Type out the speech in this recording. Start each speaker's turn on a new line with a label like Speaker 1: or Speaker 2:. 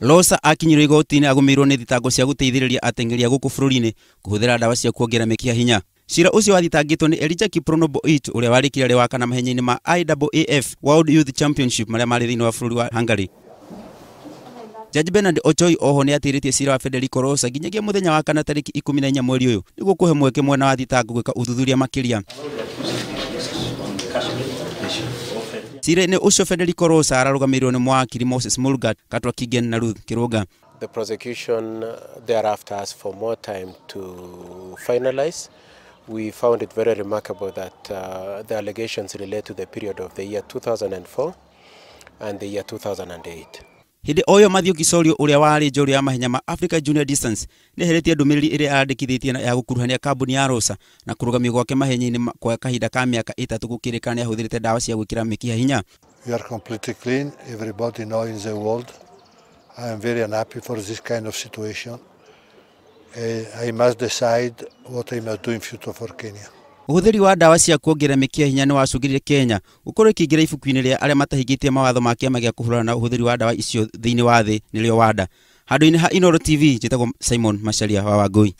Speaker 1: losa akinyirwo igoti-inĩ agũmĩirwo nĩ thitango cia gũteithĩrĩria ateng'eria gũkũ bũrũri-inĩ kũhũthĩra ndawa cia kuongerera mĩkiha hinya cira ũcio wathitangĩtwo nĩ Elija Kiprono Boit ũrĩa warĩkire arĩ wa kana mahenya-inĩ ma IAAF World Youth Championship marĩa marĩ thĩinĩ wa bũrũri wa Hungary. judge Bernard Ochoi oho nĩ atĩrĩtie cira wa Federico Rosa nginyagia mũthenya wa kana tarĩki ikũmi na inya mweri ũyũ nĩguo kũhe mweke mwena wa thitango gwĩka ũthuthuria makĩria cira nä ũcio Federico Rosa ararũgamĩrĩirwo nĩ mwakiri Moses Mulgat, Katwa Kigen na Ruth Kirũga.
Speaker 2: The prosecution thereafter has for more time to finalize. We found it very remarkable that uh, the allegations relate to the period of the year 2004 and the year 2008
Speaker 1: hindi oyo yo Mathew Gicorio uria wari njorua ya mahenya ma Africa Junior Distance ni heritie ndumiriri iria yandikithitie na ya gukuruhania kambuni ya Rosa na kurugamio gwake mahenya-ini kwa kahinda ka miaka itatu
Speaker 3: gukirikana ni ahũthirite ndawa cia gwikira mĩkiha hinya We are completely clean everybody know in the world I am very unhappy for this kind of situation eh, I must decide what I must do in future for Kenya
Speaker 1: ũhũthĩri wa ndawa cia kuongerera mikia hinya ni wacũngĩrĩire Kenya gũkorwo ĩkĩingĩra ibuku-inĩ rĩa arĩa matahingĩtie mawatho ma kĩama gĩa kuhurana na ũhũthĩri wa ndawa icio thĩinĩ wa thĩ nĩrĩo WADA. handũ ini ha inoro TV, njĩtagwo Simon macaria wa Wangũi.